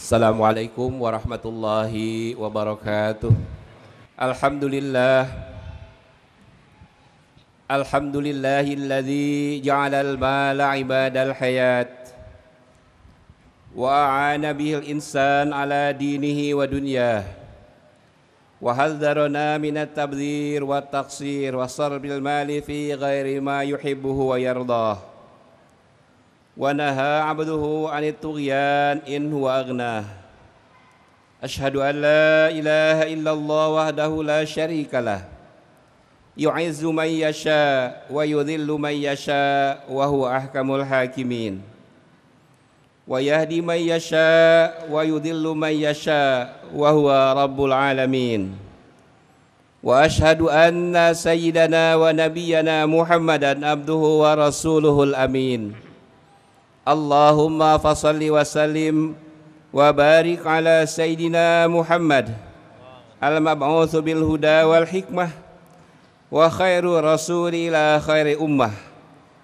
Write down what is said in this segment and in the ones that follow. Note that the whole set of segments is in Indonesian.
Assalamualaikum warahmatullahi wabarakatuh. Alhamdulillah. Alhamdulillahilladzi ja'ala al-mala ibadal hayat wa a'ana bihil insan ala dinihi wa dunyah. وحذرنا من التبذير والتقصير وصرف المال في غير ما يحبه ويرضاه ونهى عبده عن الطغيان إن هو أغناه أشهد أن لا إله إلا الله وحده لا شريك له يعز من يشاء ويذل من يشاء وهو أحكم الحاكمين ويهدي من يشاء ويذل من يشاء وهو رب العالمين وأشهد أن سيدنا ونبينا محمدا عبده ورسوله الأمين Allahumma fasalli wa sallim wa barik ala sayyidina Muhammad al-mab'utsu bil huda wal hikmah wa khairu rasul ila khairi ummah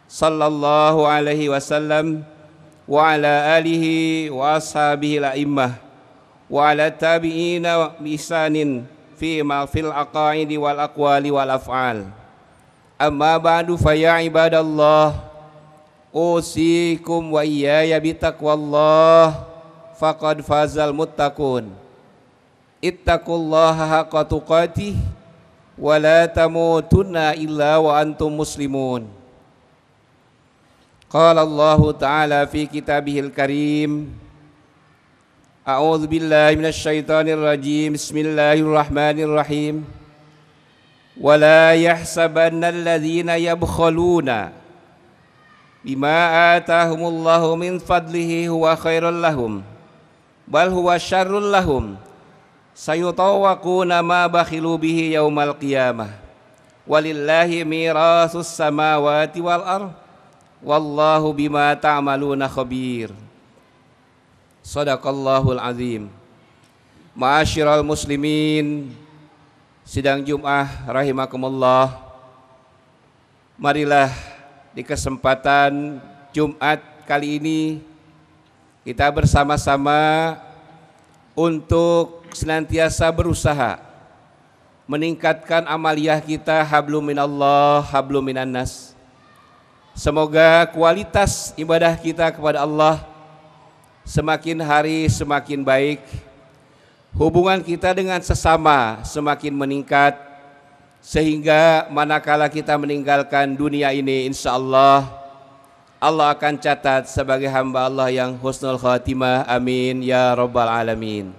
sallallahu alaihi wasallam wa ala alihi wa ashabihi al-a'immah wa ala tabi'ina bi ihsanin fi ma fil aqaidi wal aqwali wal af'al amma ba'du fa ya ibadallah أوصيكم وإياي بتقوى الله فقد فاز المتقون اتقوا الله حق تقاته ولا تموتن إلا وأنتم مسلمون قال الله تعالى في كتابه الكريم أعوذ بالله من الشيطان الرجيم بسم الله الرحمن الرحيم ولا يحسبن الذين يبخلون bima atahumullahu min fadlihi huwa khairul lahum bal huwa syarrul lahum sayutawakuna ma bakhilu bihi yaumal qiyamah walillahi mirasus samawati wal ardh wallahu bima ta'maluna khabir sadaqallahul azim ma'asyiral muslimin sidang Jumat rahimakumullah marilah di kesempatan Jumat kali ini kita bersama-sama untuk senantiasa berusaha meningkatkan amaliyah kita hablum minallah hablum minannas semoga kualitas ibadah kita kepada Allah semakin hari semakin baik hubungan kita dengan sesama semakin meningkat sehingga manakala kita meninggalkan dunia ini insya Allah Allah akan catat sebagai hamba Allah yang husnul khatimah amin ya rabbal alamin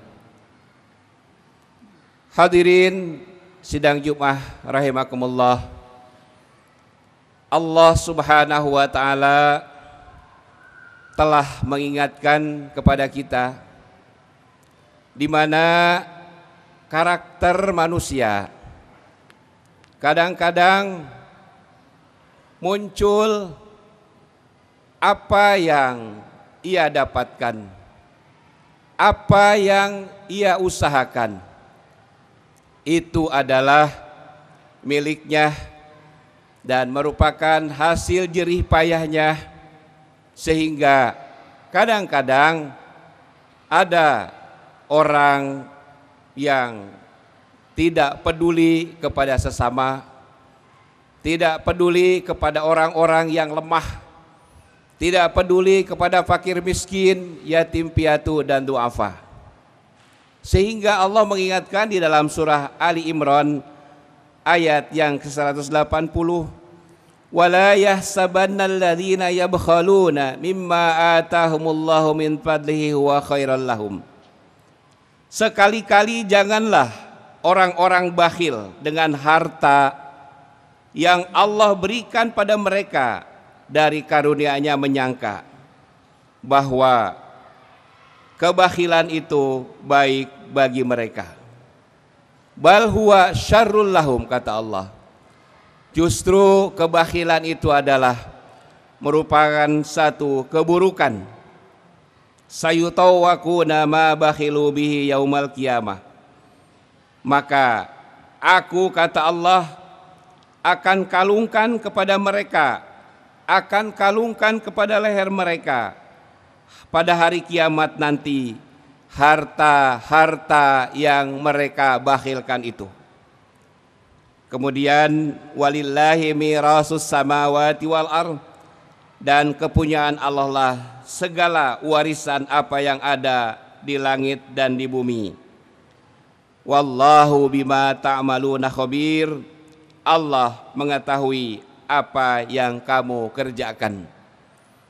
Hadirin sidang Jumat rahimakumullah Allah subhanahu wa ta'ala telah mengingatkan kepada kita di mana karakter manusia Kadang-kadang muncul apa yang ia dapatkan, apa yang ia usahakan, itu adalah miliknya dan merupakan hasil jerih payahnya, sehingga kadang-kadang ada orang yang tidak peduli kepada sesama, tidak peduli kepada orang-orang yang lemah, tidak peduli kepada fakir miskin, yatim piatu dan duafa. Sehingga Allah mengingatkan di dalam surah Ali Imran ayat yang ke-180 wala yahsabanna yabkhaluna mimma atahumullahu min fadlihi wa khairal sekali-kali janganlah orang-orang bakhil dengan harta yang Allah berikan pada mereka dari karunia-Nya menyangka bahwa kebakhilan itu baik bagi mereka. Bal huwa syarrul lahum kata Allah. Justru kebakhilan itu adalah merupakan satu keburukan Sayutawakuna ma bakhilu bihi yaumal qiyamah maka aku kata Allah akan kalungkan kepada mereka, akan kalungkan kepada leher mereka pada hari kiamat nanti harta-harta yang mereka bakhilkan itu. Kemudian walillahi mirasus samawati wal ar. dan kepunyaan Allah lah segala warisan apa yang ada di langit dan di bumi. Wallahu bima ta'maluna khabir. Allah mengetahui apa yang kamu kerjakan.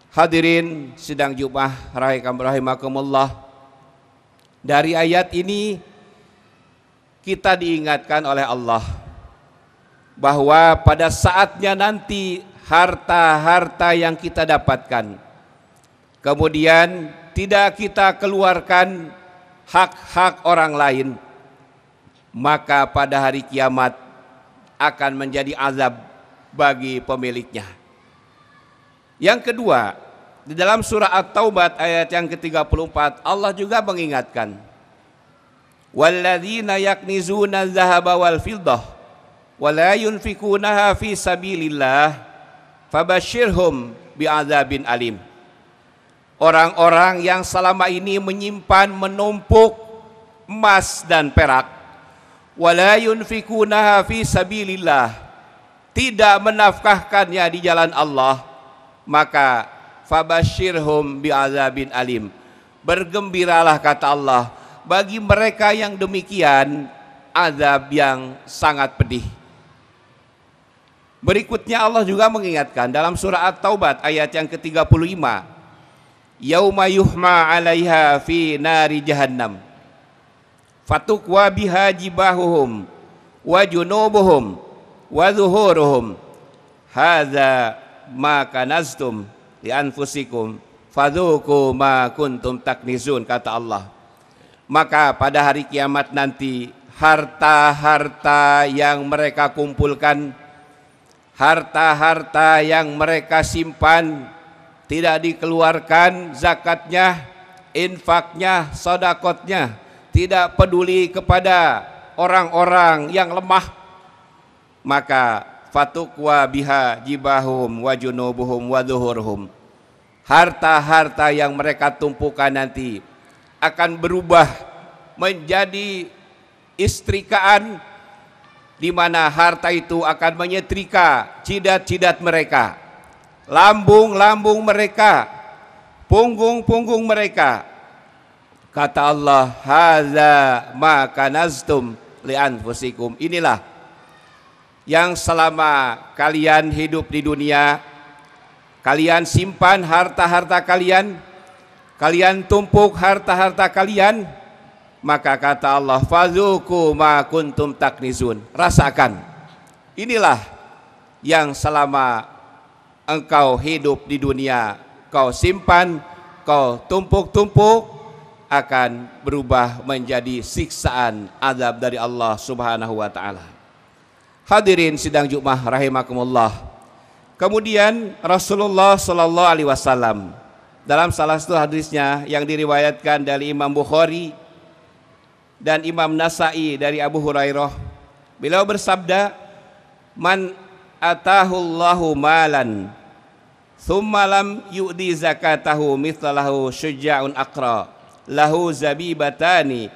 Hadirin sedang Jumat rahimahum rahimakumullah. Dari ayat ini kita diingatkan oleh Allah bahwa pada saatnya nanti harta-harta yang kita dapatkan kemudian tidak kita keluarkan hak-hak orang lain maka pada hari kiamat akan menjadi azab bagi pemiliknya. Yang kedua, di dalam surah At-Taubat ayat yang ke-34 Allah juga mengingatkan Walladzina yaknizuna dzahaba wal fiddah wa la yunfikunaha fi sabilillah fabashshirhum bi'adzabin alim Orang-orang yang selama ini menyimpan menumpuk emas dan perak wala yunfikunaha fi sabilillah tidak menafkahkannya di jalan Allah maka fabashirhum bi'adzabin alim bergembiralah kata Allah bagi mereka yang demikian azab yang sangat pedih Berikutnya Allah juga mengingatkan dalam surah At-Taubat ayat yang ke-35 Yauma yuhma 'alaiha fi nari jahannam fatukwa biha jibahuhum wa junubuhum wa zuhuruhum hadza ma kanaztum li anfusikum fadhuku ma kuntum taknizun kata Allah maka pada hari kiamat nanti harta-harta yang mereka kumpulkan harta-harta yang mereka simpan tidak dikeluarkan zakatnya infaknya sodakotnya tidak peduli kepada orang-orang yang lemah maka fatukwa biha jibahum wa junubuhum wa harta-harta yang mereka tumpukan nanti akan berubah menjadi istrikaan di mana harta itu akan menyetrika cidat-cidat mereka lambung-lambung mereka punggung-punggung mereka Kata Allah, "Hadza ma kanaztum li anfusikum." Inilah yang selama kalian hidup di dunia, kalian simpan harta-harta kalian, kalian tumpuk harta-harta kalian, maka kata Allah, "Fadzuku ma kuntum taknizun." Rasakan. Inilah yang selama engkau hidup di dunia, kau simpan, kau tumpuk-tumpuk, akan berubah menjadi siksaan azab dari Allah Subhanahu wa taala. Hadirin sidang Jumat rahimakumullah. Kemudian Rasulullah sallallahu alaihi wasallam dalam salah satu hadisnya yang diriwayatkan dari Imam Bukhari dan Imam Nasai dari Abu Hurairah, beliau bersabda, "Man atahullahu malan thumma lam yu'di zakatahu mithlahu syuja'un aqra." lahu zabibatani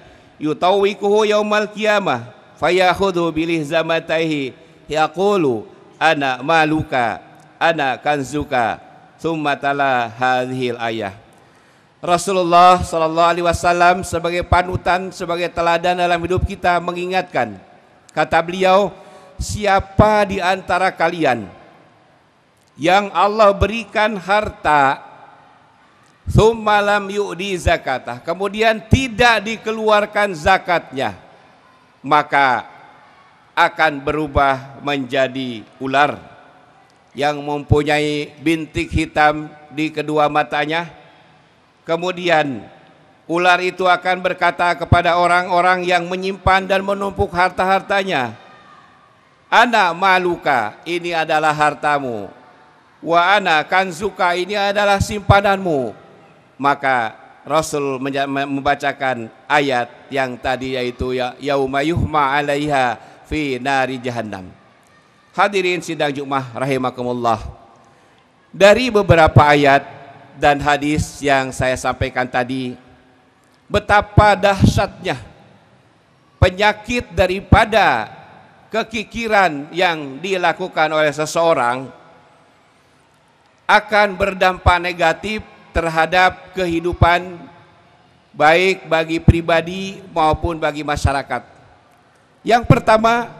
yutawikuhu yaumal qiyamah fayakhudhu bilih zamataihi yaqulu ana maluka ana kanzuka thumma tala hadhil ayah Rasulullah Shallallahu Alaihi Wasallam sebagai panutan, sebagai teladan dalam hidup kita mengingatkan, kata beliau, siapa di antara kalian yang Allah berikan harta yuk yu'di zakatah. Kemudian tidak dikeluarkan zakatnya. Maka akan berubah menjadi ular yang mempunyai bintik hitam di kedua matanya. Kemudian ular itu akan berkata kepada orang-orang yang menyimpan dan menumpuk harta-hartanya, "Anak maluka, ini adalah hartamu. Wa ana kanzuka, ini adalah simpananmu maka Rasul membacakan ayat yang tadi yaitu ya, yauma yuhma 'alaiha fi nari jahannam. Hadirin sidang Jumat rahimakumullah. Dari beberapa ayat dan hadis yang saya sampaikan tadi betapa dahsyatnya penyakit daripada kekikiran yang dilakukan oleh seseorang akan berdampak negatif terhadap kehidupan baik bagi pribadi maupun bagi masyarakat. Yang pertama,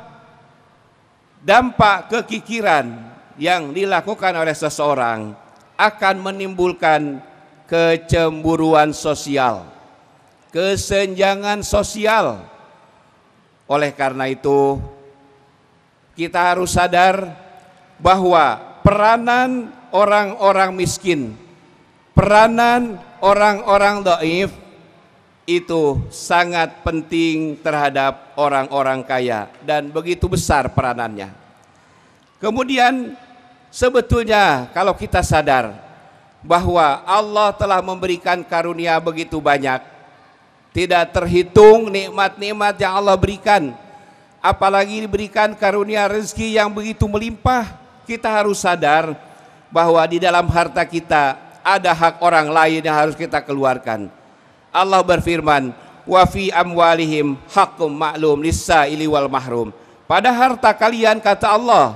dampak kekikiran yang dilakukan oleh seseorang akan menimbulkan kecemburuan sosial, kesenjangan sosial. Oleh karena itu, kita harus sadar bahwa peranan orang-orang miskin peranan orang-orang do'if itu sangat penting terhadap orang-orang kaya dan begitu besar peranannya. Kemudian sebetulnya kalau kita sadar bahwa Allah telah memberikan karunia begitu banyak, tidak terhitung nikmat-nikmat yang Allah berikan, apalagi diberikan karunia rezeki yang begitu melimpah, kita harus sadar bahwa di dalam harta kita ada hak orang lain yang harus kita keluarkan. Allah berfirman, "Wa fi amwalihim haqqum ma'lum lis-sa'ili wal mahrum." Pada harta kalian kata Allah,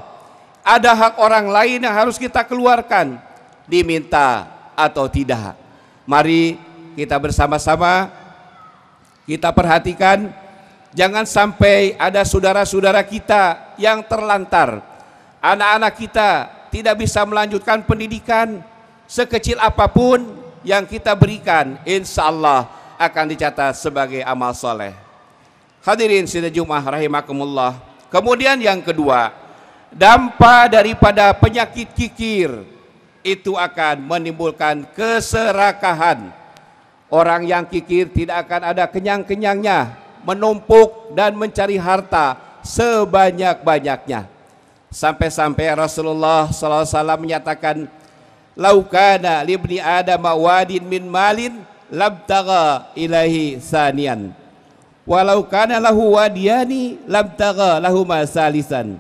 ada hak orang lain yang harus kita keluarkan, diminta atau tidak. Mari kita bersama-sama kita perhatikan jangan sampai ada saudara-saudara kita yang terlantar, anak-anak kita tidak bisa melanjutkan pendidikan, sekecil apapun yang kita berikan, insya Allah akan dicatat sebagai amal soleh. Hadirin sidang Jumat rahimakumullah. Kemudian yang kedua, dampak daripada penyakit kikir itu akan menimbulkan keserakahan. Orang yang kikir tidak akan ada kenyang-kenyangnya, menumpuk dan mencari harta sebanyak-banyaknya. Sampai-sampai Rasulullah SAW menyatakan, laukana libni adama wadin min malin labtaga ilahi sanian walau kana lahu wadiyani labtaga lahuma salisan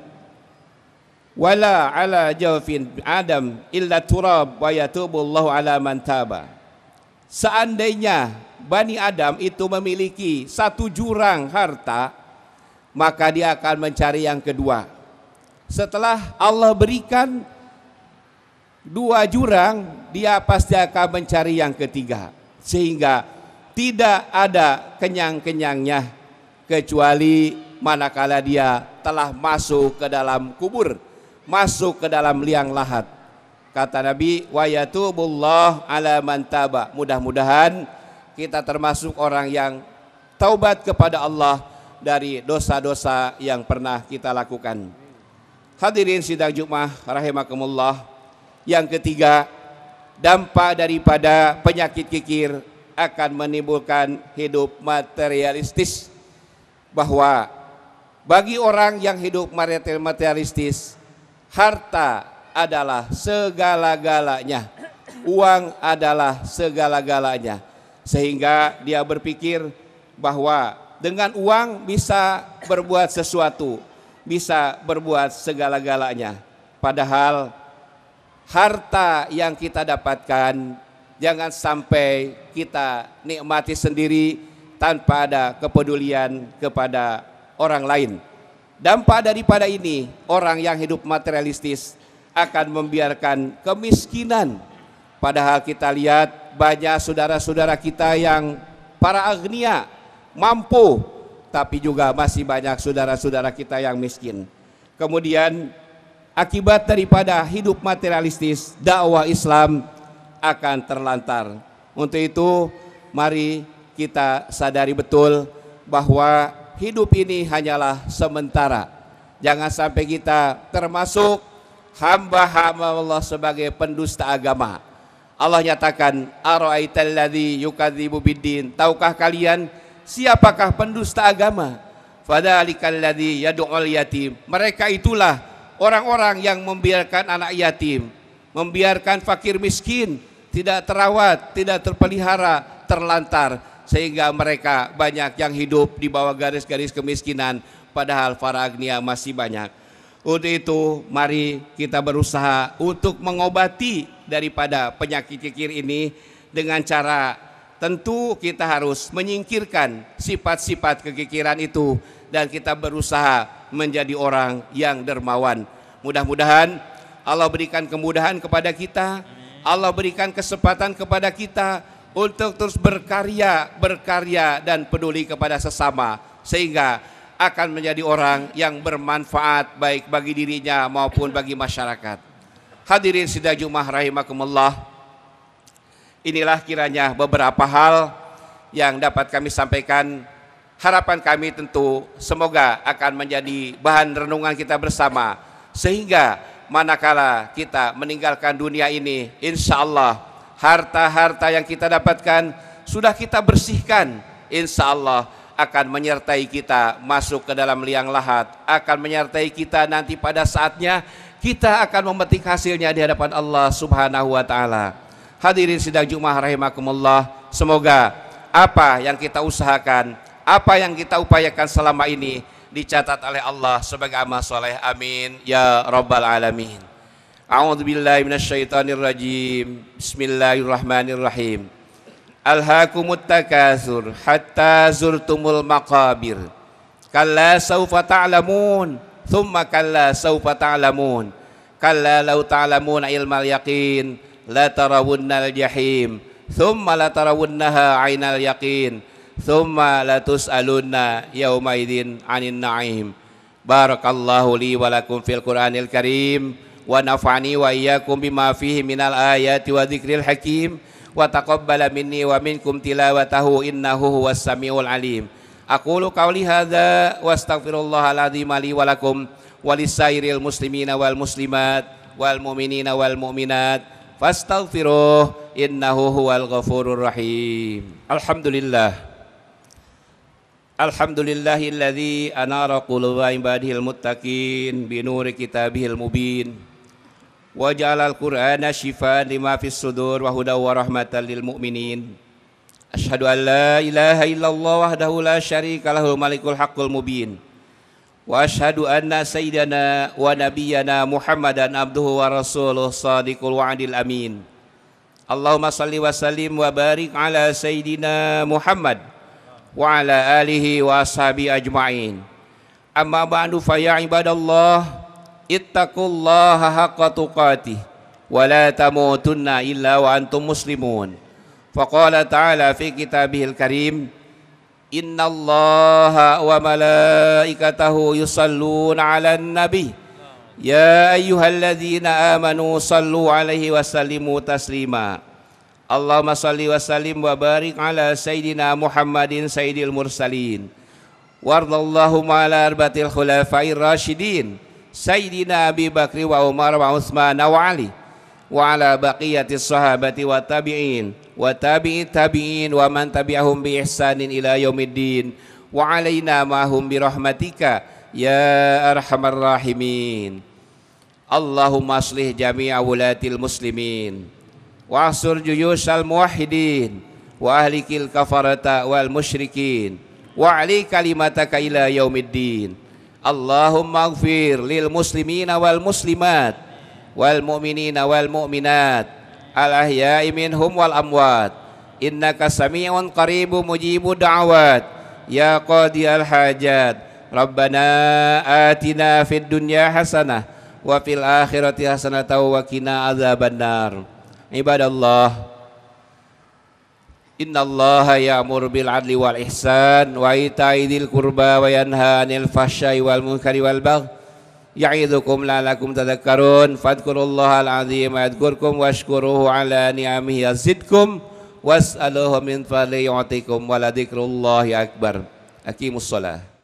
wala ala jawfin adam illa turab wa yatubullahu ala man taba seandainya Bani Adam itu memiliki satu jurang harta maka dia akan mencari yang kedua setelah Allah berikan dua jurang, dia pasti akan mencari yang ketiga. Sehingga tidak ada kenyang-kenyangnya kecuali manakala dia telah masuk ke dalam kubur, masuk ke dalam liang lahat. Kata Nabi, wa yatubullah ala taba. Mudah-mudahan kita termasuk orang yang taubat kepada Allah dari dosa-dosa yang pernah kita lakukan. Hadirin sidang Jumat rahimakumullah. Yang ketiga, dampak daripada penyakit kikir akan menimbulkan hidup materialistis bahwa bagi orang yang hidup materialistis harta adalah segala-galanya uang adalah segala-galanya sehingga dia berpikir bahwa dengan uang bisa berbuat sesuatu bisa berbuat segala-galanya padahal harta yang kita dapatkan jangan sampai kita nikmati sendiri tanpa ada kepedulian kepada orang lain. Dampak daripada ini, orang yang hidup materialistis akan membiarkan kemiskinan. Padahal kita lihat banyak saudara-saudara kita yang para agnia mampu, tapi juga masih banyak saudara-saudara kita yang miskin. Kemudian akibat daripada hidup materialistis dakwah Islam akan terlantar. Untuk itu mari kita sadari betul bahwa hidup ini hanyalah sementara. Jangan sampai kita termasuk hamba-hamba Allah sebagai pendusta agama. Allah nyatakan, "Ara'aital ladzi yukadzibu biddin?" Tahukah kalian siapakah pendusta agama? Fadzalikal ladzi yad'ul yatim. Mereka itulah orang-orang yang membiarkan anak yatim, membiarkan fakir miskin, tidak terawat, tidak terpelihara, terlantar, sehingga mereka banyak yang hidup di bawah garis-garis kemiskinan, padahal para agnia masih banyak. Untuk itu, mari kita berusaha untuk mengobati daripada penyakit kikir ini dengan cara tentu kita harus menyingkirkan sifat-sifat kekikiran itu dan kita berusaha menjadi orang yang dermawan. Mudah-mudahan Allah berikan kemudahan kepada kita. Allah berikan kesempatan kepada kita untuk terus berkarya, berkarya dan peduli kepada sesama sehingga akan menjadi orang yang bermanfaat baik bagi dirinya maupun bagi masyarakat. Hadirin sidang Jumat rahimakumullah. Inilah kiranya beberapa hal yang dapat kami sampaikan Harapan kami tentu semoga akan menjadi bahan renungan kita bersama sehingga manakala kita meninggalkan dunia ini insya Allah harta-harta yang kita dapatkan sudah kita bersihkan insya Allah akan menyertai kita masuk ke dalam liang lahat akan menyertai kita nanti pada saatnya kita akan memetik hasilnya di hadapan Allah Subhanahu wa taala. Hadirin sidang Jumat rahimakumullah, semoga apa yang kita usahakan apa yang kita upayakan selama ini dicatat oleh Allah sebagai amal soleh. Amin. Ya Rabbal Alamin. A'udzu billahi minasyaitonir rajim. Bismillahirrahmanirrahim. Alhaakumut takatsur hatta zurtumul maqabir. Kalla saufa ta'lamun, thumma kalla saufa ta'lamun. Kalla law ta'lamuna ilmal yaqin la tarawunnal jahim, thumma la tarawunnaha 'ainal yaqin thumma latus'alunna yawma idin 'anin na'im barakallahu li wa fil qur'anil karim wa wa iyyakum bima minal ayati wa dzikril hakim wa minni wa minkum tilawatahu innahu huwas samiul alim aqulu qawli hadza wa astaghfirullahal azim li wa muslimat alhamdulillah Alhamdulillahilladzi anara quluba ibadihil muttaqin bi nuri kitabihil mubin wa ja'alal qur'ana shifaan lima fis sudur wa hudaw wa rahmatan lil mu'minin Ashhadu an la ilaha illallah wahdahu la syarika lahu malikul haqqul mubin wa ashhadu anna sayyidana wa nabiyyana Muhammadan abduhu wa rasuluhu shadiqul wa'dil amin Allahumma salli wa sallim wa barik ala sayyidina Muhammad وعلى آله وأصحابه أجمعين أما بعد فيا عباد الله اتقوا الله حق تقاته ولا تموتن إلا وأنتم مسلمون فقال تعالى في كتابه الكريم إن الله وملائكته يصلون على النبي يا أيها الذين آمنوا صلوا عليه وسلموا تسليماً Allahumma salli wa sallim wa barik ala sayyidina Muhammadin sayyidil mursalin. Wardallahumma ala arbatil khulafair rasyidin. Sayyidina Abi Bakri wa Umar wa Utsman wa Ali wa ala baqiyatis sahabati wa tabi'in wa tabi'i tabi'in wa man tabi'ahum bi ihsanin ila yaumiddin wa alaina ma bi rahmatika ya arhamar rahimin. Allahumma aslih jami'a wulatil muslimin wa asur juyushal muwahhidin wa ahlikil kafarata wal musyrikin wa ali kalimataka ila yaumiddin Allahumma gfir lil muslimina wal muslimat wal mu'minina wal mu'minat al ahya'i minhum wal amwat innaka sami'un qaribu mujibu da'wat ya qadi al hajat rabbana atina fid dunya hasanah wa fil akhirati hasanah wa qina adzabannar Allah. Inna Allah ya murbil 'adli wal ihsan wa itaidil kurba, qurba wa yanha 'anil fahsya'i wal munkari wal baghi ya'idzukum la'allakum tadhakkarun fadhkurullaha al 'azim yadhkurkum washkuruhu 'ala ni'amihi yazidkum was'aluhu min fadli yu'tikum wa ladzikrullahi akbar aqimus salat